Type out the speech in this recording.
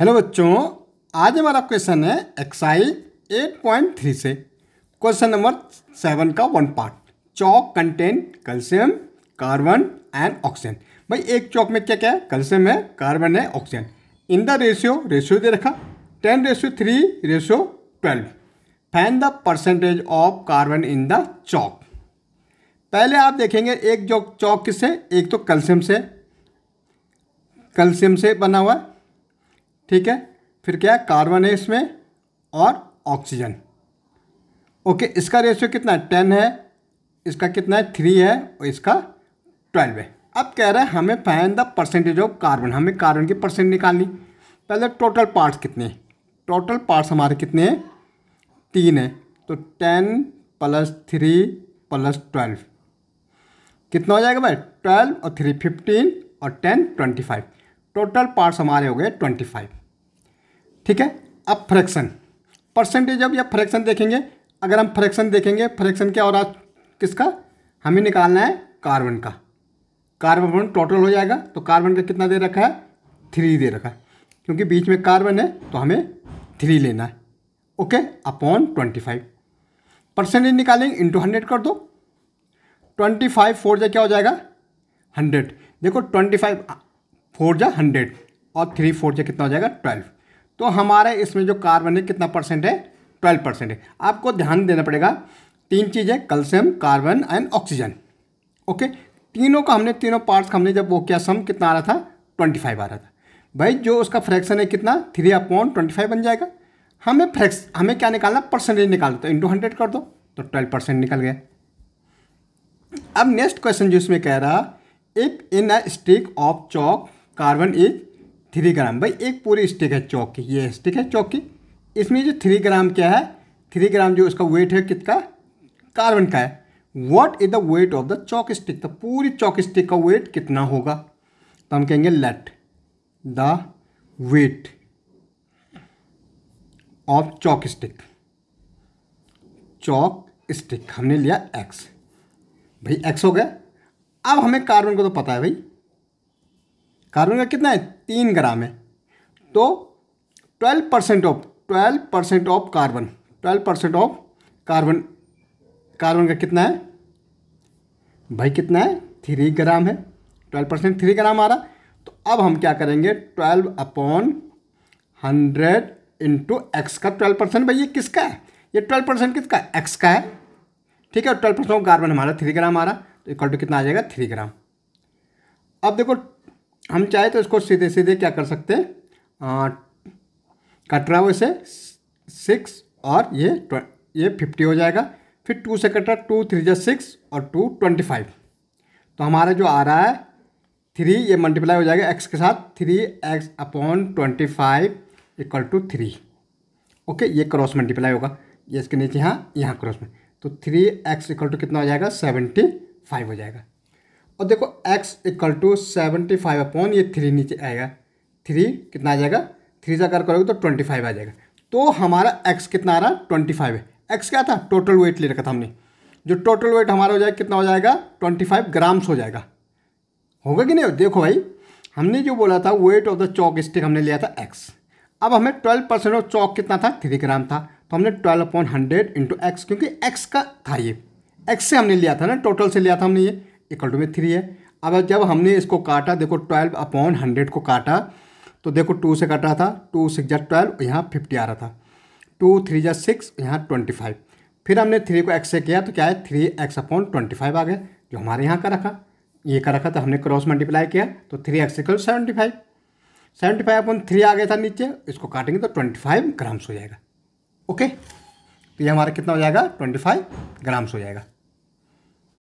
hello बच्चों आज हमारा क्वेश्चन है एक्साइज 8.3 से क्वेश्चन नंबर सेवन का one part chalk contain calcium carbon and oxygen भाई एक चौक में क्या क्या है कैल्शियम है कार्बन है oxygen in the ratio ratio दे रखा ten ratio three ratio twelve find the percentage of carbon in the chalk पहले आप देखेंगे एक जो चौक किससे एक तो कैल्शियम से कैल्शियम से बना हुआ है ठीक है फिर क्या है कार्बन है इसमें और ऑक्सीजन ओके इसका रेशियो कितना है टेन है इसका कितना है थ्री है और इसका ट्वेल्व है अब कह रहा है हमें find the percentage of carbon हमें कार्बन की परसेंट निकालनी पहले टोटल पार्ट्स कितने हैं टोटल पार्ट्स हमारे कितने हैं तीन है तो ten plus three plus twelve कितना हो जाएगा भाई ट्वेल्व और थ्री फिफ्टीन और ten twenty five total parts हमारे हो गए ट्वेंटी फाइव ठीक है अब फ्रैक्शन परसेंटेज अब या फ्रैक्शन देखेंगे अगर हम फ्रैक्शन देखेंगे फ्रैक्शन क्या हो रहा किसका हमें निकालना है कार्बन का कार्बन टोटल हो जाएगा तो कार्बन का कितना दे रखा है थ्री दे रखा है क्योंकि बीच में कार्बन है तो हमें थ्री लेना है okay upon twenty five percentage निकालेंगे इंटू हंड्रेड कर दो ट्वेंटी फाइव फोर जा क्या हो जाएगा हंड्रेड देखो ट्वेंटी फाइव फोर जा हंड्रेड और थ्री फोर जा कितना हो जाएगा ट्वेल्व तो हमारे इसमें जो कार्बन है कितना परसेंट है ट्वेल्व परसेंट है आपको ध्यान देना पड़ेगा तीन चीज़ें calcium carbon and oxygen okay तीनों का हमने तीनों पार्ट्स का हमने जब वो किया सम कितना आ रहा था ट्वेंटी फाइव आ रहा था भाई जो उसका फ्रैक्शन है कितना थ्री अपॉन ट्वेंटी फाइव बन जाएगा हमें फ्रैक्स हमें क्या निकालना परसेंटेज निकाल तो इंटू हंड्रेड कर दो तो ट्वेल्व परसेंट निकल गया अब नेक्स्ट क्वेश्चन जो इसमें कह रहा if in a stick of chalk carbon is three gram भाई एक पूरी स्टिक है चौक की ये स्टिक है चौक की इसमें जो थ्री ग्राम क्या है थ्री ग्राम जो उसका वेट है कितना कार्बन का है what is the weight of the chalk stick तो पूरी चौक स्टिक का वेट कितना होगा तो हम कहेंगे let the weight of chalk stick chalk stick हमने लिया एक्स भाई एक्स हो गया अब हमें कार्बन को तो पता है भाई कार्बन का कितना है तीन ग्राम है तो twelve percent of twelve percent of carbon twelve percent of carbon carbon का कितना है भाई कितना है थ्री ग्राम है ट्वेल्व परसेंट थ्री ग्राम आ रहा तो अब हम क्या करेंगे twelve upon hundred into x का ट्वेल्व परसेंट भाई ये किसका है ये ट्वेल्व परसेंट किसका है एक्स का है ठीक है ट्वेल्व परसेंट कार्बन हमारा थ्री ग्राम आ रहा तो इक्वल टू कितना आ जाएगा थ्री ग्राम अब देखो हम चाहे तो इसको सीधे सीधे क्या कर सकते हैं कट रहा है इसे सिक्स और ये ये फिफ्टी हो जाएगा फिर टू से कट रहा टू थ्री जो सिक्स और टू ट्वेंटी फाइव तो हमारा जो आ रहा है थ्री ये मल्टीप्लाई हो जाएगा एक्स के साथ three x upon twenty five equal to three okay ये क्रॉस मल्टीप्लाई होगा ये इसके नीचे हाँ, यहाँ यहाँ क्रॉस में तो थ्री एक्स इक्वल टू कितना हो जाएगा सेवेंटी फाइव हो जाएगा और देखो x equal to seventy five upon ये थ्री नीचे आएगा थ्री कितना आ जाएगा थ्री से अगर करोगे तो ट्वेंटी फाइव आ जाएगा तो हमारा x कितना आ रहा है ट्वेंटी फाइव है एक्स क्या था टोटल वेट ले रखा था हमने जो टोटल वेट हमारा हो जाएगा कितना हो जाएगा ट्वेंटी फाइव ग्राम्स हो जाएगा होगा कि नहीं देखो भाई हमने जो बोला था weight of the chalk stick हमने लिया था एक्स अब हमें ट्वेल्व परसेंट ऑफ चौक कितना था थ्री ग्राम था तो हमने twelve upon hundred into x क्योंकि एक्स का था ये एक्स से हमने लिया था ना टोटल से लिया था हमने ये इक्वल टू में थ्री है अब जब हमने इसको काटा देखो ट्वेल्व अपॉन हंड्रेड को काटा तो देखो टू से कट रहा था टू सिक्स जै ट्वेल्व यहाँ फिफ्टी आ रहा था टू थ्री जै सिक्स यहाँ ट्वेंटी फाइव फिर हमने थ्री को एक्स से किया तो क्या है three x upon twenty five आ गया जो हमारे यहाँ का रखा ये का रखा तो हमने क्रॉस मल्टीप्लाई किया तो three x equal seventy five seventy five upon three आ गया था नीचे इसको काटेंगे तो ट्वेंटी फाइव ग्राम्स हो जाएगा ओके तो ये हमारा कितना हो जाएगा ट्वेंटी फाइव ग्राम्स हो जाएगा